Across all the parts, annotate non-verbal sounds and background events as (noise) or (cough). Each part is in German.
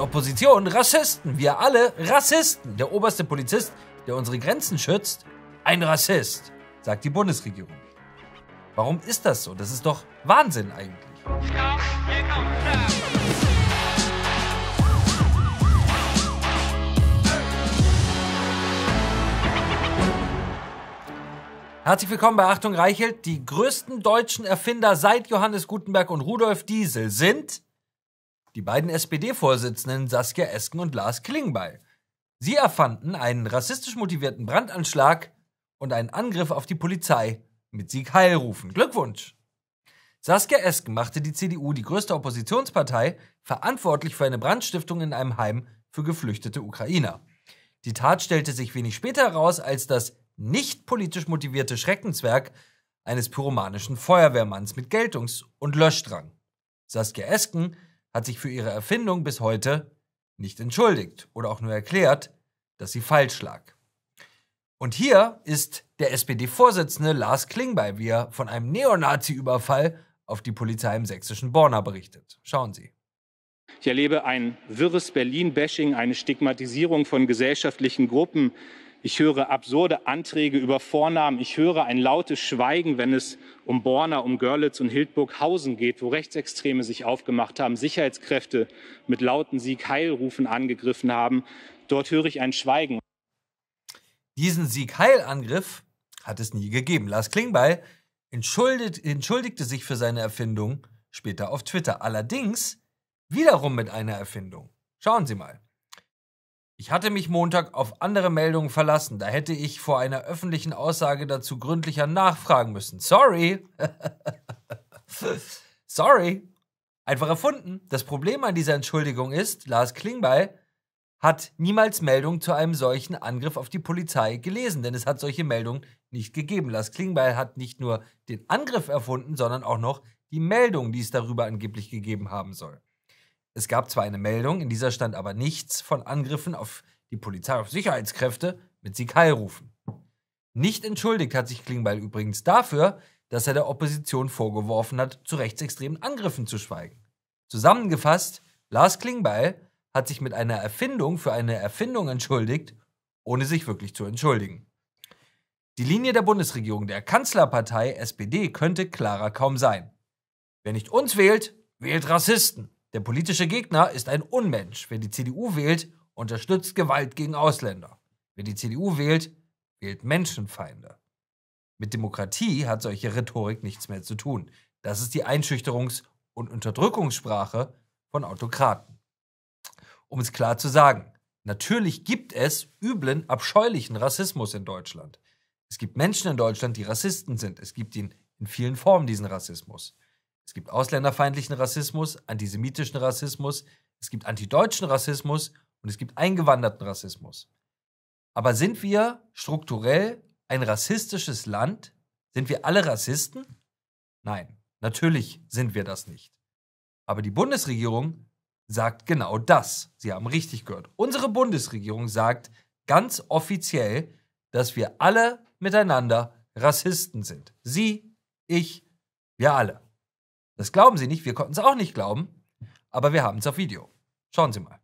Opposition, Rassisten, wir alle Rassisten. Der oberste Polizist, der unsere Grenzen schützt, ein Rassist, sagt die Bundesregierung. Warum ist das so? Das ist doch Wahnsinn eigentlich. Herzlich willkommen bei Achtung Reichelt. Die größten deutschen Erfinder seit Johannes Gutenberg und Rudolf Diesel sind die beiden SPD-Vorsitzenden Saskia Esken und Lars Klingbeil. Sie erfanden einen rassistisch motivierten Brandanschlag und einen Angriff auf die Polizei mit Sieg Heilrufen. Glückwunsch! Saskia Esken machte die CDU, die größte Oppositionspartei, verantwortlich für eine Brandstiftung in einem Heim für geflüchtete Ukrainer. Die Tat stellte sich wenig später heraus als das nicht politisch motivierte Schreckenswerk eines pyromanischen Feuerwehrmanns mit Geltungs- und Löschdrang. Saskia Esken hat sich für ihre Erfindung bis heute nicht entschuldigt oder auch nur erklärt, dass sie falsch lag. Und hier ist der SPD-Vorsitzende Lars Klingbeil, wie er von einem Neonazi-Überfall auf die Polizei im sächsischen Borna berichtet. Schauen Sie. Ich erlebe ein wirres Berlin-Bashing, eine Stigmatisierung von gesellschaftlichen Gruppen, ich höre absurde Anträge über Vornamen. Ich höre ein lautes Schweigen, wenn es um Borna, um Görlitz und Hildburghausen geht, wo Rechtsextreme sich aufgemacht haben, Sicherheitskräfte mit lauten Sieg-Heil-Rufen angegriffen haben. Dort höre ich ein Schweigen. Diesen Sieg-Heil-Angriff hat es nie gegeben. Lars Klingbeil entschuldigt, entschuldigte sich für seine Erfindung später auf Twitter. Allerdings wiederum mit einer Erfindung. Schauen Sie mal. Ich hatte mich Montag auf andere Meldungen verlassen. Da hätte ich vor einer öffentlichen Aussage dazu gründlicher nachfragen müssen. Sorry. (laughs) Sorry. Einfach erfunden. Das Problem an dieser Entschuldigung ist, Lars Klingbeil hat niemals Meldungen zu einem solchen Angriff auf die Polizei gelesen, denn es hat solche Meldungen nicht gegeben. Lars Klingbeil hat nicht nur den Angriff erfunden, sondern auch noch die Meldung, die es darüber angeblich gegeben haben soll. Es gab zwar eine Meldung, in dieser stand aber nichts von Angriffen auf die Polizei, auf Sicherheitskräfte mit Sikai-Rufen. Nicht entschuldigt hat sich Klingbeil übrigens dafür, dass er der Opposition vorgeworfen hat, zu rechtsextremen Angriffen zu schweigen. Zusammengefasst, Lars Klingbeil hat sich mit einer Erfindung für eine Erfindung entschuldigt, ohne sich wirklich zu entschuldigen. Die Linie der Bundesregierung der Kanzlerpartei SPD könnte klarer kaum sein. Wer nicht uns wählt, wählt Rassisten. Der politische Gegner ist ein Unmensch. Wer die CDU wählt, unterstützt Gewalt gegen Ausländer. Wer die CDU wählt, wählt Menschenfeinde. Mit Demokratie hat solche Rhetorik nichts mehr zu tun. Das ist die Einschüchterungs- und Unterdrückungssprache von Autokraten. Um es klar zu sagen, natürlich gibt es üblen, abscheulichen Rassismus in Deutschland. Es gibt Menschen in Deutschland, die Rassisten sind. Es gibt ihn in vielen Formen, diesen Rassismus. Es gibt ausländerfeindlichen Rassismus, antisemitischen Rassismus, es gibt antideutschen Rassismus und es gibt eingewanderten Rassismus. Aber sind wir strukturell ein rassistisches Land? Sind wir alle Rassisten? Nein, natürlich sind wir das nicht. Aber die Bundesregierung sagt genau das. Sie haben richtig gehört. Unsere Bundesregierung sagt ganz offiziell, dass wir alle miteinander Rassisten sind. Sie, ich, wir alle. Das glauben Sie nicht, wir konnten es auch nicht glauben, aber wir haben es auf Video. Schauen Sie mal.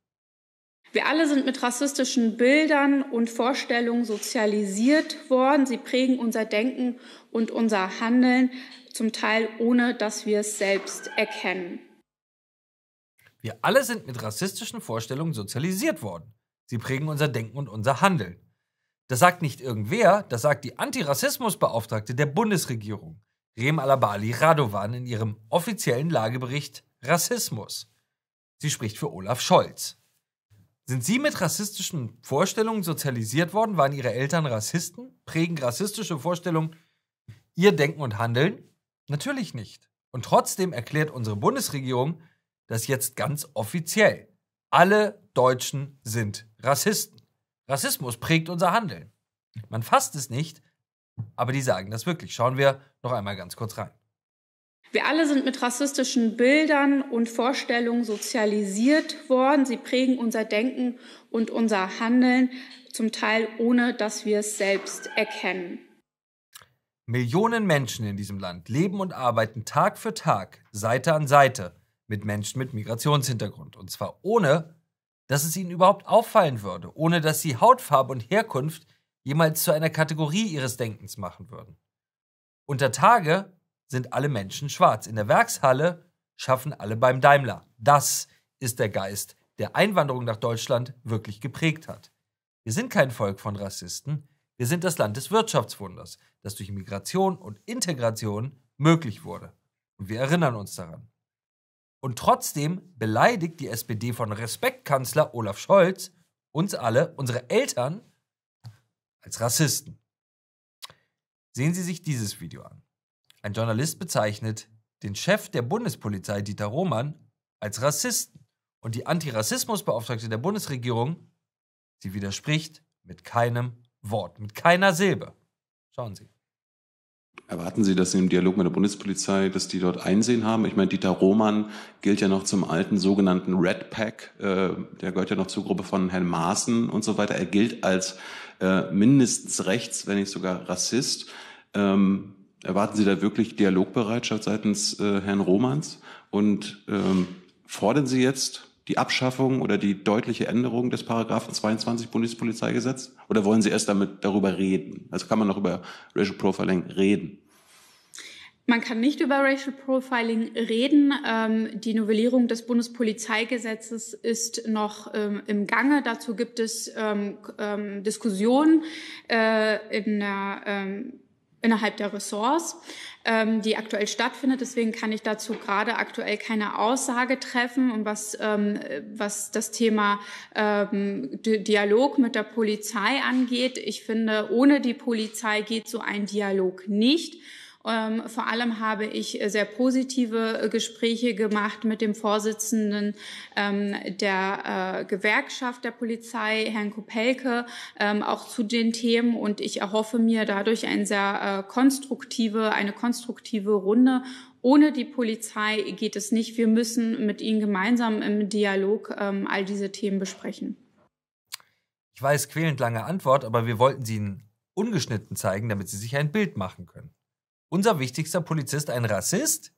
Wir alle sind mit rassistischen Bildern und Vorstellungen sozialisiert worden. Sie prägen unser Denken und unser Handeln, zum Teil ohne dass wir es selbst erkennen. Wir alle sind mit rassistischen Vorstellungen sozialisiert worden. Sie prägen unser Denken und unser Handeln. Das sagt nicht irgendwer, das sagt die Antirassismusbeauftragte der Bundesregierung. Rem Alabali Radovan in ihrem offiziellen Lagebericht Rassismus. Sie spricht für Olaf Scholz. Sind Sie mit rassistischen Vorstellungen sozialisiert worden? Waren Ihre Eltern Rassisten? Prägen rassistische Vorstellungen Ihr Denken und Handeln? Natürlich nicht. Und trotzdem erklärt unsere Bundesregierung das jetzt ganz offiziell. Alle Deutschen sind Rassisten. Rassismus prägt unser Handeln. Man fasst es nicht, aber die sagen das wirklich. Schauen wir noch einmal ganz kurz rein. Wir alle sind mit rassistischen Bildern und Vorstellungen sozialisiert worden. Sie prägen unser Denken und unser Handeln, zum Teil ohne dass wir es selbst erkennen. Millionen Menschen in diesem Land leben und arbeiten Tag für Tag, Seite an Seite mit Menschen mit Migrationshintergrund. Und zwar ohne, dass es ihnen überhaupt auffallen würde, ohne dass sie Hautfarbe und Herkunft jemals zu einer Kategorie ihres Denkens machen würden. Unter Tage sind alle Menschen schwarz. In der Werkshalle schaffen alle beim Daimler. Das ist der Geist, der Einwanderung nach Deutschland wirklich geprägt hat. Wir sind kein Volk von Rassisten. Wir sind das Land des Wirtschaftswunders, das durch Migration und Integration möglich wurde. Und wir erinnern uns daran. Und trotzdem beleidigt die SPD von Respektkanzler Olaf Scholz uns alle, unsere Eltern, als Rassisten. Sehen Sie sich dieses Video an. Ein Journalist bezeichnet den Chef der Bundespolizei, Dieter Roman, als Rassisten und die Antirassismusbeauftragte der Bundesregierung, sie widerspricht mit keinem Wort, mit keiner Silbe. Schauen Sie. Erwarten Sie, dass Sie im Dialog mit der Bundespolizei, dass die dort Einsehen haben? Ich meine, Dieter Roman gilt ja noch zum alten sogenannten Red Pack. Äh, der gehört ja noch zur Gruppe von Herrn Maaßen und so weiter. Er gilt als äh, mindestens rechts, wenn nicht sogar Rassist. Ähm, erwarten Sie da wirklich Dialogbereitschaft seitens äh, Herrn Romans? Und ähm, fordern Sie jetzt die Abschaffung oder die deutliche Änderung des Paragraphen 22 Bundespolizeigesetz? Oder wollen Sie erst damit darüber reden? Also kann man noch über Racial Profiling reden? Man kann nicht über Racial Profiling reden. Ähm, die Novellierung des Bundespolizeigesetzes ist noch ähm, im Gange. Dazu gibt es ähm, Diskussionen äh, in der innerhalb der Ressorts, ähm, die aktuell stattfindet. Deswegen kann ich dazu gerade aktuell keine Aussage treffen. Und was, ähm, was das Thema ähm, Dialog mit der Polizei angeht, ich finde, ohne die Polizei geht so ein Dialog nicht. Ähm, vor allem habe ich äh, sehr positive äh, Gespräche gemacht mit dem Vorsitzenden ähm, der äh, Gewerkschaft der Polizei, Herrn Kopelke, ähm, auch zu den Themen. Und ich erhoffe mir dadurch eine sehr äh, konstruktive, eine konstruktive Runde ohne die Polizei geht es nicht. Wir müssen mit ihnen gemeinsam im Dialog ähm, all diese Themen besprechen. Ich weiß, quälend lange Antwort, aber wir wollten sie ungeschnitten zeigen, damit Sie sich ein Bild machen können. Unser wichtigster Polizist ein Rassist?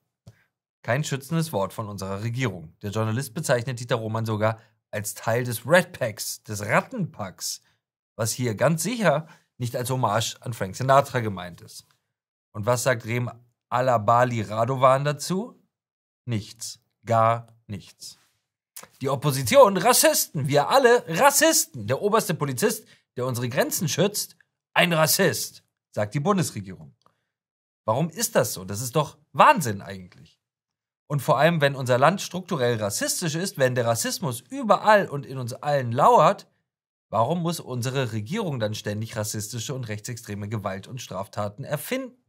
Kein schützendes Wort von unserer Regierung. Der Journalist bezeichnet Dieter Roman sogar als Teil des Red Packs, des Rattenpacks, was hier ganz sicher nicht als Hommage an Frank Sinatra gemeint ist. Und was sagt Rem Alabali Radovan dazu? Nichts. Gar nichts. Die Opposition, Rassisten, wir alle Rassisten. Der oberste Polizist, der unsere Grenzen schützt, ein Rassist, sagt die Bundesregierung. Warum ist das so? Das ist doch Wahnsinn eigentlich. Und vor allem, wenn unser Land strukturell rassistisch ist, wenn der Rassismus überall und in uns allen lauert, warum muss unsere Regierung dann ständig rassistische und rechtsextreme Gewalt und Straftaten erfinden?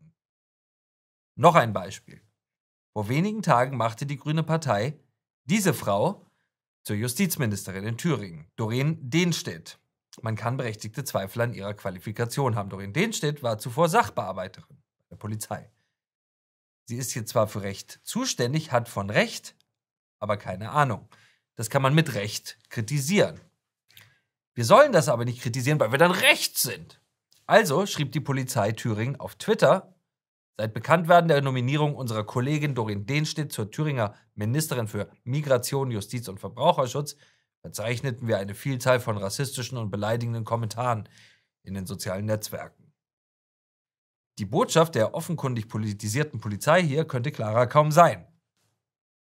Noch ein Beispiel. Vor wenigen Tagen machte die Grüne Partei diese Frau zur Justizministerin in Thüringen, Doreen Denstedt. Man kann berechtigte Zweifel an ihrer Qualifikation haben. Doreen Denstedt war zuvor Sachbearbeiterin der Polizei. Sie ist hier zwar für Recht zuständig, hat von Recht, aber keine Ahnung. Das kann man mit Recht kritisieren. Wir sollen das aber nicht kritisieren, weil wir dann recht sind. Also schrieb die Polizei Thüringen auf Twitter, seit Bekanntwerden der Nominierung unserer Kollegin Dorin Dehnstedt zur Thüringer Ministerin für Migration, Justiz und Verbraucherschutz verzeichneten wir eine Vielzahl von rassistischen und beleidigenden Kommentaren in den sozialen Netzwerken. Die Botschaft der offenkundig politisierten Polizei hier könnte klarer kaum sein.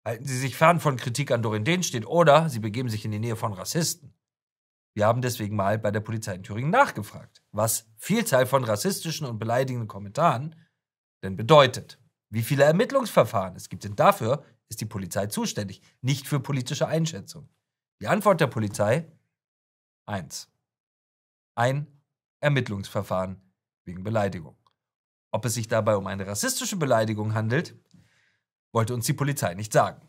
Halten Sie sich fern von Kritik an Dorin Dehnstedt oder Sie begeben sich in die Nähe von Rassisten. Wir haben deswegen mal bei der Polizei in Thüringen nachgefragt, was Vielzahl von rassistischen und beleidigenden Kommentaren denn bedeutet. Wie viele Ermittlungsverfahren es gibt, denn dafür ist die Polizei zuständig, nicht für politische Einschätzung. Die Antwort der Polizei? Eins. Ein Ermittlungsverfahren wegen Beleidigung. Ob es sich dabei um eine rassistische Beleidigung handelt, wollte uns die Polizei nicht sagen.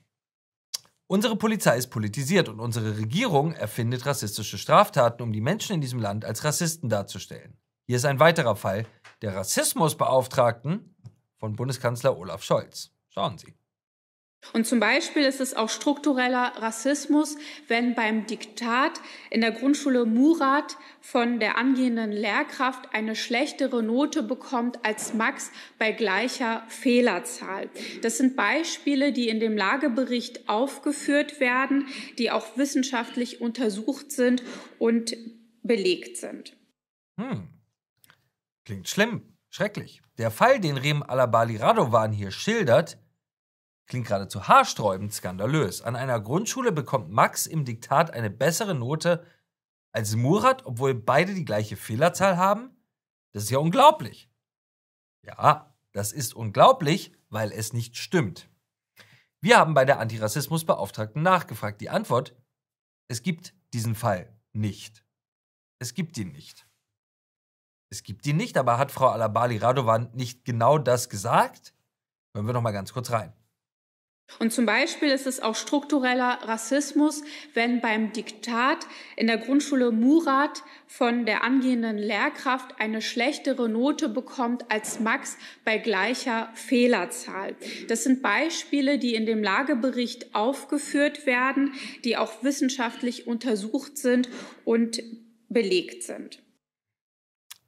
Unsere Polizei ist politisiert und unsere Regierung erfindet rassistische Straftaten, um die Menschen in diesem Land als Rassisten darzustellen. Hier ist ein weiterer Fall der Rassismusbeauftragten von Bundeskanzler Olaf Scholz. Schauen Sie. Und zum Beispiel ist es auch struktureller Rassismus, wenn beim Diktat in der Grundschule Murat von der angehenden Lehrkraft eine schlechtere Note bekommt als Max bei gleicher Fehlerzahl. Das sind Beispiele, die in dem Lagebericht aufgeführt werden, die auch wissenschaftlich untersucht sind und belegt sind. Hm. Klingt schlimm, schrecklich. Der Fall, den Rem Alabali Radovan hier schildert, klingt geradezu haarsträubend skandalös. An einer Grundschule bekommt Max im Diktat eine bessere Note als Murat, obwohl beide die gleiche Fehlerzahl haben? Das ist ja unglaublich. Ja, das ist unglaublich, weil es nicht stimmt. Wir haben bei der Antirassismusbeauftragten nachgefragt. Die Antwort, es gibt diesen Fall nicht. Es gibt ihn nicht. Es gibt ihn nicht, aber hat Frau Alabali Radovan nicht genau das gesagt? Hören wir noch mal ganz kurz rein. Und zum Beispiel ist es auch struktureller Rassismus, wenn beim Diktat in der Grundschule Murat von der angehenden Lehrkraft eine schlechtere Note bekommt als Max bei gleicher Fehlerzahl. Das sind Beispiele, die in dem Lagebericht aufgeführt werden, die auch wissenschaftlich untersucht sind und belegt sind.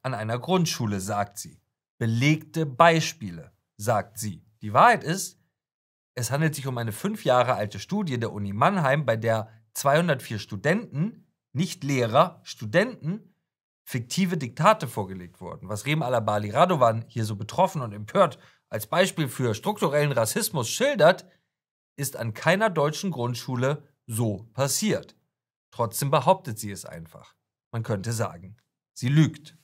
An einer Grundschule, sagt sie. Belegte Beispiele, sagt sie. Die Wahrheit ist, es handelt sich um eine fünf Jahre alte Studie der Uni Mannheim, bei der 204 Studenten, nicht Lehrer, Studenten, fiktive Diktate vorgelegt wurden. Was Rem Alabali Radovan hier so betroffen und empört als Beispiel für strukturellen Rassismus schildert, ist an keiner deutschen Grundschule so passiert. Trotzdem behauptet sie es einfach. Man könnte sagen, sie lügt.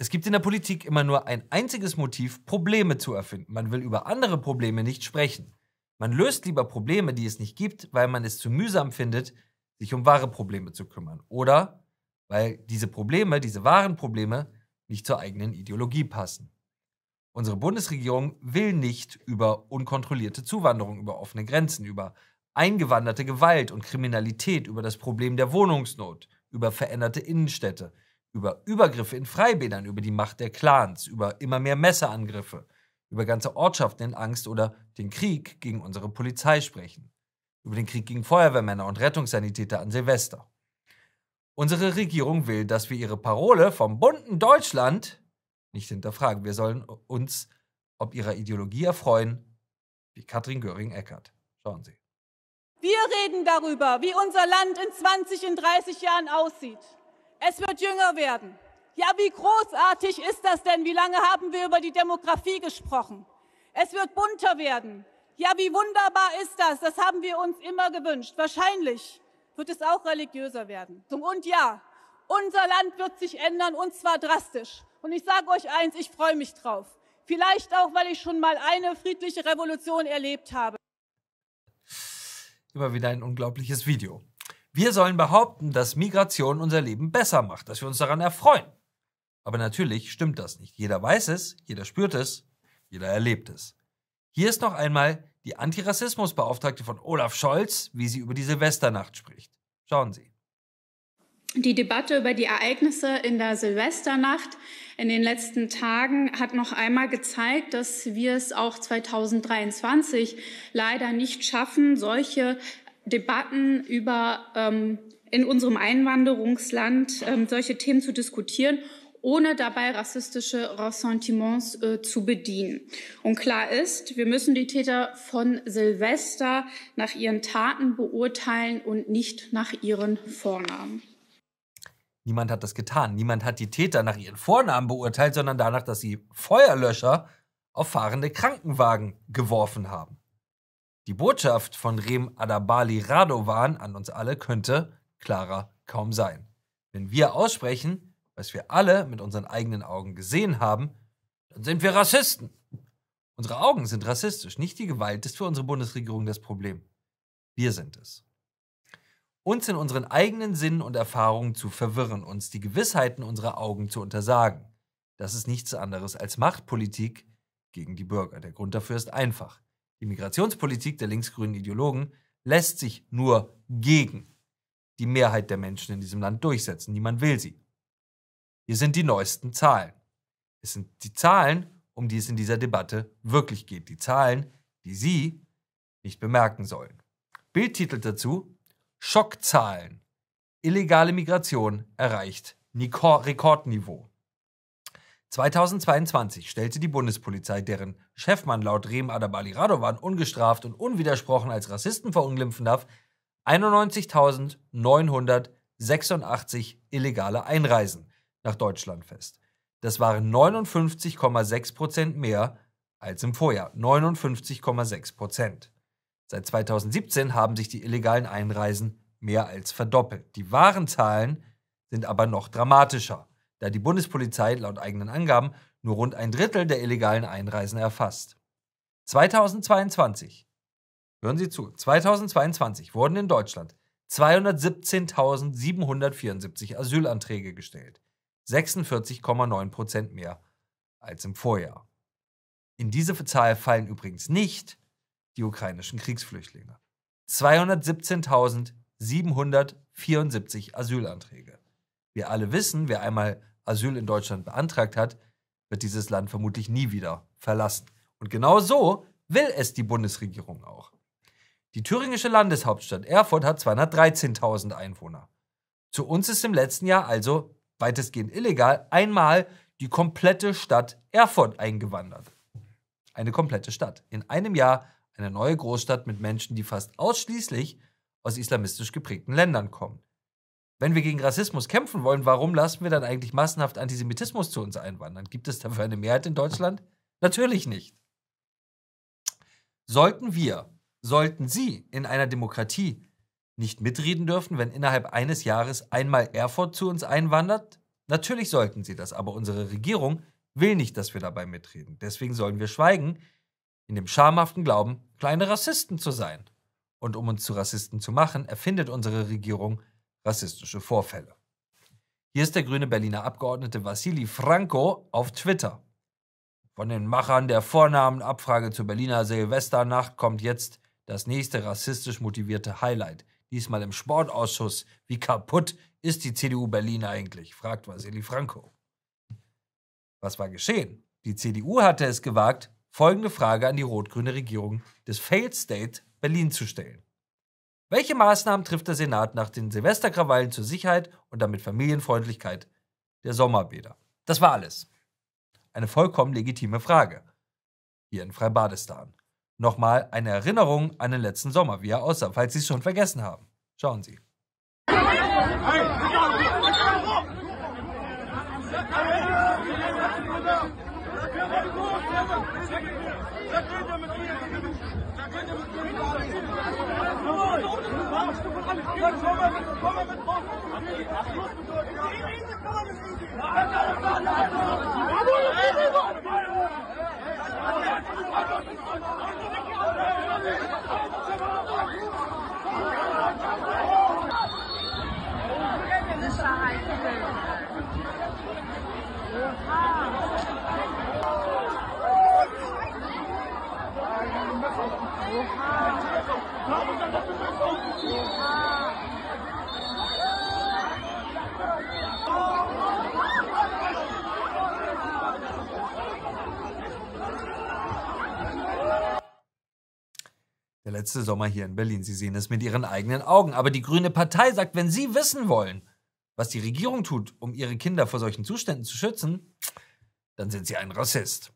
Es gibt in der Politik immer nur ein einziges Motiv, Probleme zu erfinden. Man will über andere Probleme nicht sprechen. Man löst lieber Probleme, die es nicht gibt, weil man es zu mühsam findet, sich um wahre Probleme zu kümmern. Oder weil diese Probleme, diese wahren Probleme, nicht zur eigenen Ideologie passen. Unsere Bundesregierung will nicht über unkontrollierte Zuwanderung, über offene Grenzen, über eingewanderte Gewalt und Kriminalität, über das Problem der Wohnungsnot, über veränderte Innenstädte, über Übergriffe in Freibädern, über die Macht der Clans, über immer mehr Messerangriffe, über ganze Ortschaften in Angst oder den Krieg gegen unsere Polizei sprechen, über den Krieg gegen Feuerwehrmänner und Rettungssanitäter an Silvester. Unsere Regierung will, dass wir ihre Parole vom bunten Deutschland nicht hinterfragen. Wir sollen uns ob ihrer Ideologie erfreuen, wie Katrin Göring-Eckert. Schauen Sie. Wir reden darüber, wie unser Land in 20, in 30 Jahren aussieht. Es wird jünger werden. Ja, wie großartig ist das denn? Wie lange haben wir über die Demografie gesprochen? Es wird bunter werden. Ja, wie wunderbar ist das? Das haben wir uns immer gewünscht. Wahrscheinlich wird es auch religiöser werden. Und ja, unser Land wird sich ändern und zwar drastisch. Und ich sage euch eins, ich freue mich drauf. Vielleicht auch, weil ich schon mal eine friedliche Revolution erlebt habe. Immer wieder ein unglaubliches Video. Wir sollen behaupten, dass Migration unser Leben besser macht, dass wir uns daran erfreuen. Aber natürlich stimmt das nicht. Jeder weiß es, jeder spürt es, jeder erlebt es. Hier ist noch einmal die Antirassismusbeauftragte von Olaf Scholz, wie sie über die Silvesternacht spricht. Schauen Sie. Die Debatte über die Ereignisse in der Silvesternacht in den letzten Tagen hat noch einmal gezeigt, dass wir es auch 2023 leider nicht schaffen, solche Debatten über ähm, in unserem Einwanderungsland ähm, solche Themen zu diskutieren, ohne dabei rassistische Ressentiments äh, zu bedienen. Und klar ist, wir müssen die Täter von Silvester nach ihren Taten beurteilen und nicht nach ihren Vornamen. Niemand hat das getan. Niemand hat die Täter nach ihren Vornamen beurteilt, sondern danach, dass sie Feuerlöscher auf fahrende Krankenwagen geworfen haben. Die Botschaft von Rem Adabali Radovan an uns alle könnte klarer kaum sein. Wenn wir aussprechen, was wir alle mit unseren eigenen Augen gesehen haben, dann sind wir Rassisten. Unsere Augen sind rassistisch. Nicht die Gewalt ist für unsere Bundesregierung das Problem. Wir sind es. Uns in unseren eigenen Sinnen und Erfahrungen zu verwirren, uns die Gewissheiten unserer Augen zu untersagen. Das ist nichts anderes als Machtpolitik gegen die Bürger. Der Grund dafür ist einfach. Die Migrationspolitik der linksgrünen Ideologen lässt sich nur gegen die Mehrheit der Menschen in diesem Land durchsetzen. Niemand will sie. Hier sind die neuesten Zahlen. Es sind die Zahlen, um die es in dieser Debatte wirklich geht. Die Zahlen, die Sie nicht bemerken sollen. Bildtitel dazu Schockzahlen. Illegale Migration erreicht Rekordniveau. 2022 stellte die Bundespolizei, deren Chefmann laut Rem Adabali Radovan ungestraft und unwidersprochen als Rassisten verunglimpfen darf, 91.986 illegale Einreisen nach Deutschland fest. Das waren 59,6 Prozent mehr als im Vorjahr. 59,6 Prozent. Seit 2017 haben sich die illegalen Einreisen mehr als verdoppelt. Die wahren Zahlen sind aber noch dramatischer da die Bundespolizei laut eigenen Angaben nur rund ein Drittel der illegalen Einreisenden erfasst. 2022, hören Sie zu, 2022 wurden in Deutschland 217.774 Asylanträge gestellt, 46,9 Prozent mehr als im Vorjahr. In diese Zahl fallen übrigens nicht die ukrainischen Kriegsflüchtlinge. 217.774 Asylanträge. Wir alle wissen, wer einmal Asyl in Deutschland beantragt hat, wird dieses Land vermutlich nie wieder verlassen. Und genau so will es die Bundesregierung auch. Die thüringische Landeshauptstadt Erfurt hat 213.000 Einwohner. Zu uns ist im letzten Jahr also weitestgehend illegal einmal die komplette Stadt Erfurt eingewandert. Eine komplette Stadt. In einem Jahr eine neue Großstadt mit Menschen, die fast ausschließlich aus islamistisch geprägten Ländern kommen. Wenn wir gegen Rassismus kämpfen wollen, warum lassen wir dann eigentlich massenhaft Antisemitismus zu uns einwandern? Gibt es dafür eine Mehrheit in Deutschland? Natürlich nicht. Sollten wir, sollten Sie in einer Demokratie nicht mitreden dürfen, wenn innerhalb eines Jahres einmal Erfurt zu uns einwandert? Natürlich sollten Sie das, aber unsere Regierung will nicht, dass wir dabei mitreden. Deswegen sollen wir schweigen, in dem schamhaften Glauben, kleine Rassisten zu sein. Und um uns zu Rassisten zu machen, erfindet unsere Regierung rassistische Vorfälle. Hier ist der grüne Berliner Abgeordnete Vassili Franco auf Twitter. Von den Machern der Vornamenabfrage zur Berliner Silvesternacht kommt jetzt das nächste rassistisch motivierte Highlight. Diesmal im Sportausschuss. Wie kaputt ist die CDU Berlin eigentlich? fragt Vassili Franco. Was war geschehen? Die CDU hatte es gewagt, folgende Frage an die rot-grüne Regierung des Failed State Berlin zu stellen. Welche Maßnahmen trifft der Senat nach den Silvesterkrawallen zur Sicherheit und damit Familienfreundlichkeit der Sommerbäder? Das war alles. Eine vollkommen legitime Frage. Hier in Freibadestan. Nochmal eine Erinnerung an den letzten Sommer, wie er aussah, falls Sie es schon vergessen haben. Schauen Sie. Hey, hey. أنا letzte Sommer hier in Berlin. Sie sehen es mit ihren eigenen Augen. Aber die Grüne Partei sagt, wenn Sie wissen wollen, was die Regierung tut, um ihre Kinder vor solchen Zuständen zu schützen, dann sind Sie ein Rassist.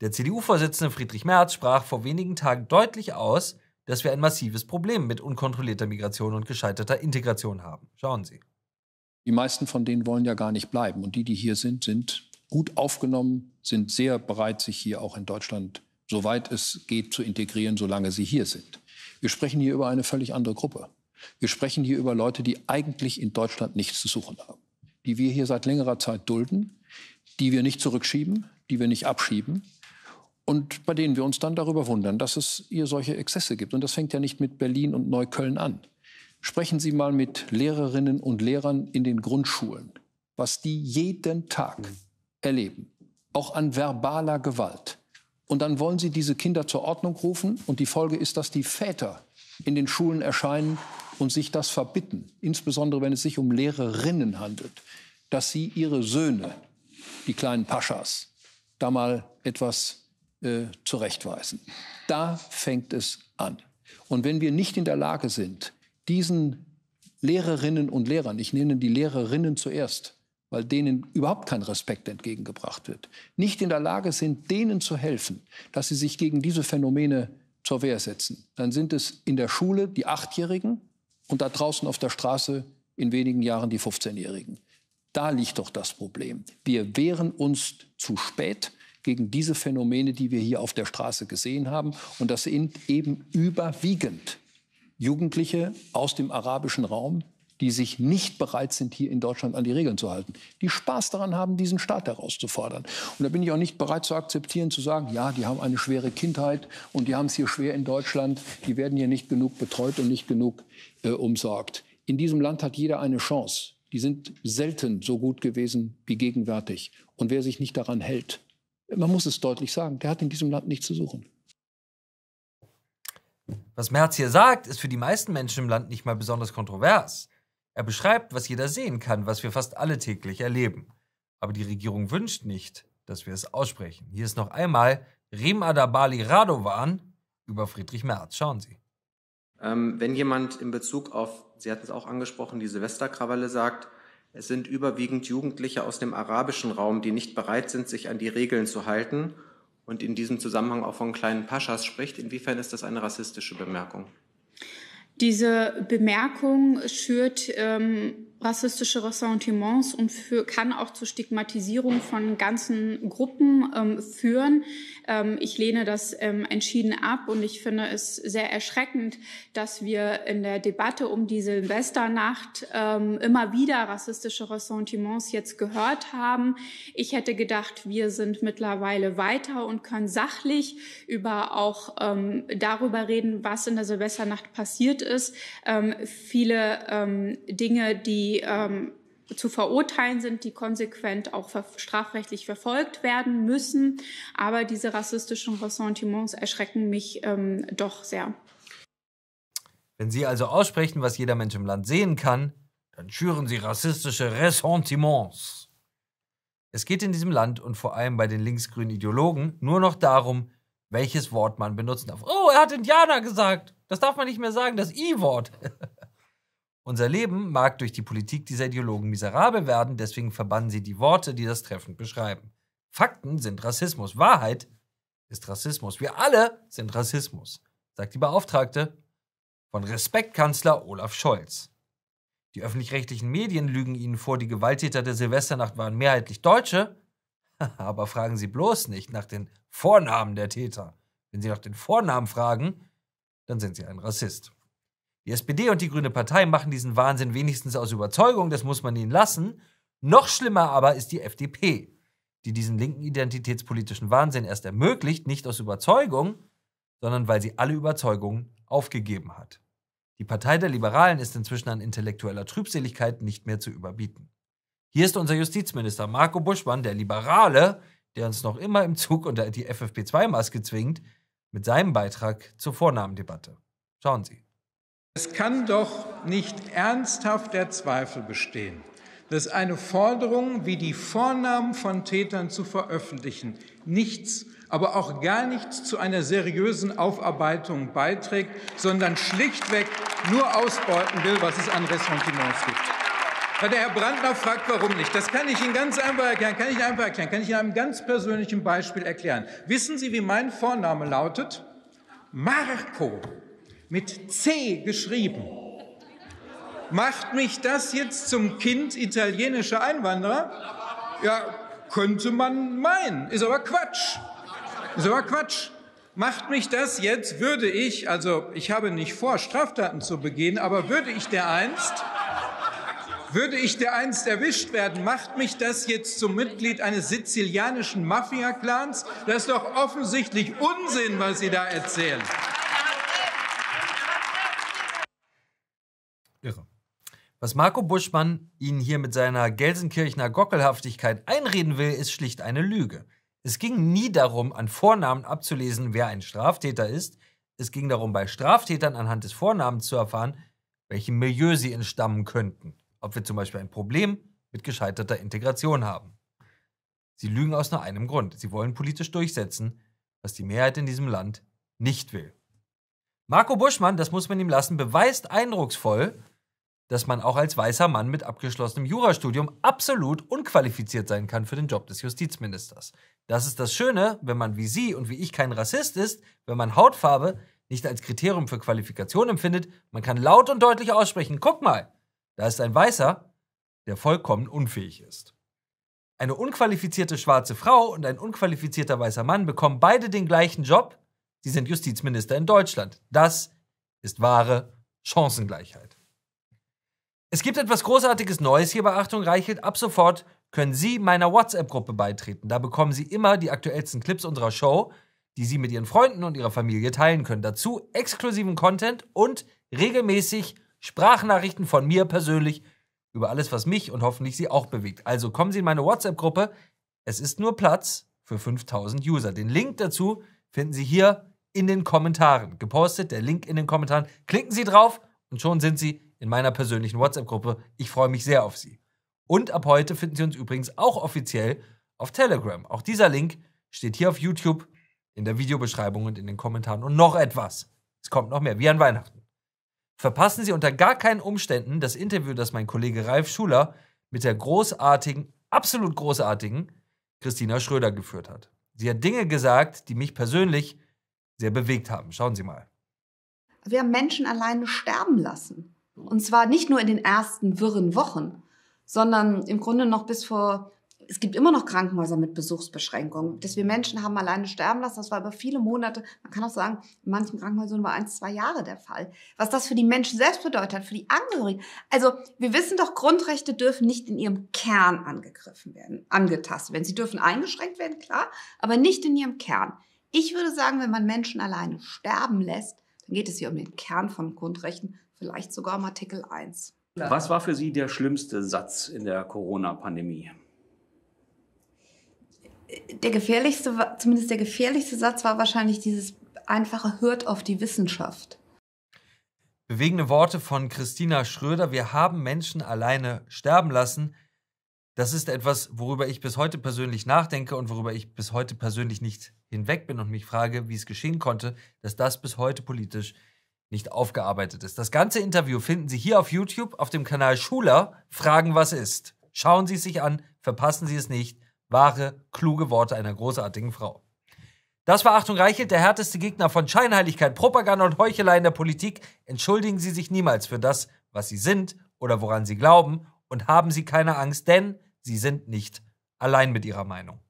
Der CDU-Vorsitzende Friedrich Merz sprach vor wenigen Tagen deutlich aus, dass wir ein massives Problem mit unkontrollierter Migration und gescheiterter Integration haben. Schauen Sie. Die meisten von denen wollen ja gar nicht bleiben. Und die, die hier sind, sind gut aufgenommen, sind sehr bereit, sich hier auch in Deutschland zu soweit es geht, zu integrieren, solange sie hier sind. Wir sprechen hier über eine völlig andere Gruppe. Wir sprechen hier über Leute, die eigentlich in Deutschland nichts zu suchen haben, die wir hier seit längerer Zeit dulden, die wir nicht zurückschieben, die wir nicht abschieben und bei denen wir uns dann darüber wundern, dass es hier solche Exzesse gibt. Und das fängt ja nicht mit Berlin und Neukölln an. Sprechen Sie mal mit Lehrerinnen und Lehrern in den Grundschulen, was die jeden Tag erleben, auch an verbaler Gewalt. Und dann wollen sie diese Kinder zur Ordnung rufen. Und die Folge ist, dass die Väter in den Schulen erscheinen und sich das verbitten, insbesondere wenn es sich um Lehrerinnen handelt, dass sie ihre Söhne, die kleinen Paschas, da mal etwas äh, zurechtweisen. Da fängt es an. Und wenn wir nicht in der Lage sind, diesen Lehrerinnen und Lehrern, ich nenne die Lehrerinnen zuerst, weil denen überhaupt kein Respekt entgegengebracht wird, nicht in der Lage sind, denen zu helfen, dass sie sich gegen diese Phänomene zur Wehr setzen, dann sind es in der Schule die Achtjährigen und da draußen auf der Straße in wenigen Jahren die 15-Jährigen. Da liegt doch das Problem. Wir wehren uns zu spät gegen diese Phänomene, die wir hier auf der Straße gesehen haben und das sind eben überwiegend Jugendliche aus dem arabischen Raum, die sich nicht bereit sind, hier in Deutschland an die Regeln zu halten, die Spaß daran haben, diesen Staat herauszufordern. Und da bin ich auch nicht bereit zu akzeptieren, zu sagen, ja, die haben eine schwere Kindheit und die haben es hier schwer in Deutschland, die werden hier nicht genug betreut und nicht genug äh, umsorgt. In diesem Land hat jeder eine Chance. Die sind selten so gut gewesen wie gegenwärtig. Und wer sich nicht daran hält, man muss es deutlich sagen, der hat in diesem Land nichts zu suchen. Was Merz hier sagt, ist für die meisten Menschen im Land nicht mal besonders kontrovers. Er beschreibt, was jeder sehen kann, was wir fast alle täglich erleben. Aber die Regierung wünscht nicht, dass wir es aussprechen. Hier ist noch einmal Rim Adabali Radovan über Friedrich Merz. Schauen Sie. Ähm, wenn jemand in Bezug auf, Sie hatten es auch angesprochen, die Silvesterkrawalle sagt, es sind überwiegend Jugendliche aus dem arabischen Raum, die nicht bereit sind, sich an die Regeln zu halten und in diesem Zusammenhang auch von kleinen Paschas spricht, inwiefern ist das eine rassistische Bemerkung? Diese Bemerkung schürt ähm, rassistische Ressentiments und für, kann auch zur Stigmatisierung von ganzen Gruppen ähm, führen. Ähm, ich lehne das ähm, entschieden ab und ich finde es sehr erschreckend, dass wir in der Debatte um die Silvesternacht ähm, immer wieder rassistische Ressentiments jetzt gehört haben. Ich hätte gedacht, wir sind mittlerweile weiter und können sachlich über auch ähm, darüber reden, was in der Silvesternacht passiert ist. Ähm, viele Dinge, die die ähm, zu verurteilen sind, die konsequent auch strafrechtlich verfolgt werden müssen. Aber diese rassistischen Ressentiments erschrecken mich ähm, doch sehr. Wenn Sie also aussprechen, was jeder Mensch im Land sehen kann, dann schüren Sie rassistische Ressentiments. Es geht in diesem Land und vor allem bei den linksgrünen Ideologen nur noch darum, welches Wort man benutzen darf. Oh, er hat Indianer gesagt. Das darf man nicht mehr sagen, das I-Wort. (laughs) Unser Leben mag durch die Politik dieser Ideologen miserabel werden, deswegen verbannen sie die Worte, die das treffend beschreiben. Fakten sind Rassismus. Wahrheit ist Rassismus. Wir alle sind Rassismus, sagt die Beauftragte von Respektkanzler Olaf Scholz. Die öffentlich-rechtlichen Medien lügen ihnen vor, die Gewalttäter der Silvesternacht waren mehrheitlich Deutsche, (laughs) aber fragen sie bloß nicht nach den Vornamen der Täter. Wenn sie nach den Vornamen fragen, dann sind sie ein Rassist. Die SPD und die Grüne Partei machen diesen Wahnsinn wenigstens aus Überzeugung, das muss man ihnen lassen. Noch schlimmer aber ist die FDP, die diesen linken identitätspolitischen Wahnsinn erst ermöglicht, nicht aus Überzeugung, sondern weil sie alle Überzeugungen aufgegeben hat. Die Partei der Liberalen ist inzwischen an intellektueller Trübseligkeit nicht mehr zu überbieten. Hier ist unser Justizminister Marco Buschmann, der Liberale, der uns noch immer im Zug unter die FFP2-Maske zwingt, mit seinem Beitrag zur Vornamendebatte. Schauen Sie. Es kann doch nicht ernsthaft der Zweifel bestehen, dass eine Forderung wie die Vornamen von Tätern zu veröffentlichen nichts, aber auch gar nichts zu einer seriösen Aufarbeitung beiträgt, sondern schlichtweg nur ausbeuten will, was es an Ressentiments gibt. Weil der Herr Brandner fragt, warum nicht. Das kann ich Ihnen ganz einfach erklären. Kann ich Ihnen einfach erklären. Kann ich Ihnen einem ganz persönlichen Beispiel erklären. Wissen Sie, wie mein Vorname lautet? Marco mit C geschrieben. Macht mich das jetzt zum Kind italienischer Einwanderer? Ja, könnte man meinen. Ist aber Quatsch. Ist aber Quatsch. Macht mich das jetzt, würde ich, also ich habe nicht vor, Straftaten zu begehen, aber würde ich dereinst, würde ich dereinst erwischt werden, macht mich das jetzt zum Mitglied eines sizilianischen Mafia-Clans? Das ist doch offensichtlich Unsinn, was Sie da erzählen. Was Marco Buschmann Ihnen hier mit seiner Gelsenkirchener Gockelhaftigkeit einreden will, ist schlicht eine Lüge. Es ging nie darum, an Vornamen abzulesen, wer ein Straftäter ist. Es ging darum, bei Straftätern anhand des Vornamens zu erfahren, welchem Milieu sie entstammen könnten. Ob wir zum Beispiel ein Problem mit gescheiterter Integration haben. Sie lügen aus nur einem Grund. Sie wollen politisch durchsetzen, was die Mehrheit in diesem Land nicht will. Marco Buschmann, das muss man ihm lassen, beweist eindrucksvoll, dass man auch als weißer Mann mit abgeschlossenem Jurastudium absolut unqualifiziert sein kann für den Job des Justizministers. Das ist das Schöne, wenn man wie Sie und wie ich kein Rassist ist, wenn man Hautfarbe nicht als Kriterium für Qualifikation empfindet, man kann laut und deutlich aussprechen, guck mal, da ist ein Weißer, der vollkommen unfähig ist. Eine unqualifizierte schwarze Frau und ein unqualifizierter weißer Mann bekommen beide den gleichen Job, sie sind Justizminister in Deutschland. Das ist wahre Chancengleichheit. Es gibt etwas großartiges Neues hier bei Achtung Reichelt. Ab sofort können Sie meiner WhatsApp-Gruppe beitreten. Da bekommen Sie immer die aktuellsten Clips unserer Show, die Sie mit Ihren Freunden und Ihrer Familie teilen können. Dazu exklusiven Content und regelmäßig Sprachnachrichten von mir persönlich über alles, was mich und hoffentlich Sie auch bewegt. Also kommen Sie in meine WhatsApp-Gruppe. Es ist nur Platz für 5000 User. Den Link dazu finden Sie hier in den Kommentaren. Gepostet, der Link in den Kommentaren. Klicken Sie drauf und schon sind Sie in meiner persönlichen WhatsApp-Gruppe. Ich freue mich sehr auf Sie. Und ab heute finden Sie uns übrigens auch offiziell auf Telegram. Auch dieser Link steht hier auf YouTube in der Videobeschreibung und in den Kommentaren. Und noch etwas. Es kommt noch mehr, wie an Weihnachten. Verpassen Sie unter gar keinen Umständen das Interview, das mein Kollege Ralf Schuler mit der großartigen, absolut großartigen Christina Schröder geführt hat. Sie hat Dinge gesagt, die mich persönlich sehr bewegt haben. Schauen Sie mal. Wir haben Menschen alleine sterben lassen. Und zwar nicht nur in den ersten wirren Wochen, sondern im Grunde noch bis vor, es gibt immer noch Krankenhäuser mit Besuchsbeschränkungen, dass wir Menschen haben alleine sterben lassen, das war über viele Monate, man kann auch sagen, in manchen Krankenhäusern war ein, zwei Jahre der Fall. Was das für die Menschen selbst bedeutet für die Angehörigen. Also wir wissen doch, Grundrechte dürfen nicht in ihrem Kern angegriffen werden, angetastet werden. Sie dürfen eingeschränkt werden, klar, aber nicht in ihrem Kern. Ich würde sagen, wenn man Menschen alleine sterben lässt, dann geht es hier um den Kern von Grundrechten, vielleicht sogar im Artikel 1. Was war für Sie der schlimmste Satz in der Corona-Pandemie? Der gefährlichste, zumindest der gefährlichste Satz war wahrscheinlich dieses einfache Hört auf die Wissenschaft. Bewegende Worte von Christina Schröder. Wir haben Menschen alleine sterben lassen. Das ist etwas, worüber ich bis heute persönlich nachdenke und worüber ich bis heute persönlich nicht hinweg bin und mich frage, wie es geschehen konnte, dass das bis heute politisch nicht aufgearbeitet ist. Das ganze Interview finden Sie hier auf YouTube auf dem Kanal Schuler Fragen was ist. Schauen Sie es sich an, verpassen Sie es nicht. Wahre, kluge Worte einer großartigen Frau. Das war Achtung Reichelt, der härteste Gegner von Scheinheiligkeit, Propaganda und Heuchelei in der Politik. Entschuldigen Sie sich niemals für das, was Sie sind oder woran Sie glauben und haben Sie keine Angst, denn Sie sind nicht allein mit Ihrer Meinung.